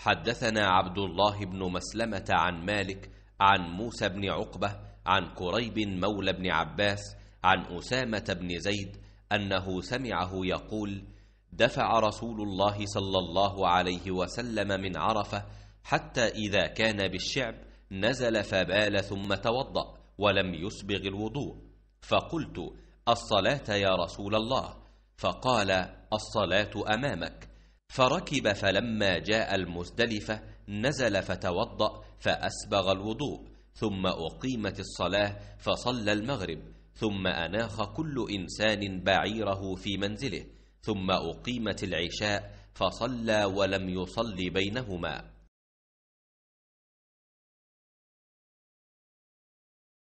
حدثنا عبد الله بن مسلمة عن مالك عن موسى بن عقبة عن كريب مولى بن عباس عن أسامة بن زيد أنه سمعه يقول دفع رسول الله صلى الله عليه وسلم من عرفة حتى إذا كان بالشعب نزل فبال ثم توضأ ولم يسبغ الوضوء فقلت الصلاة يا رسول الله فقال الصلاة أمامك فركب فلما جاء المزدلفة نزل فتوضأ فأسبغ الوضوء ثم أقيمت الصلاة فصلى المغرب ثم أناخ كل إنسان بعيره في منزله ثم أقيمت العشاء فصلى ولم يصل بينهما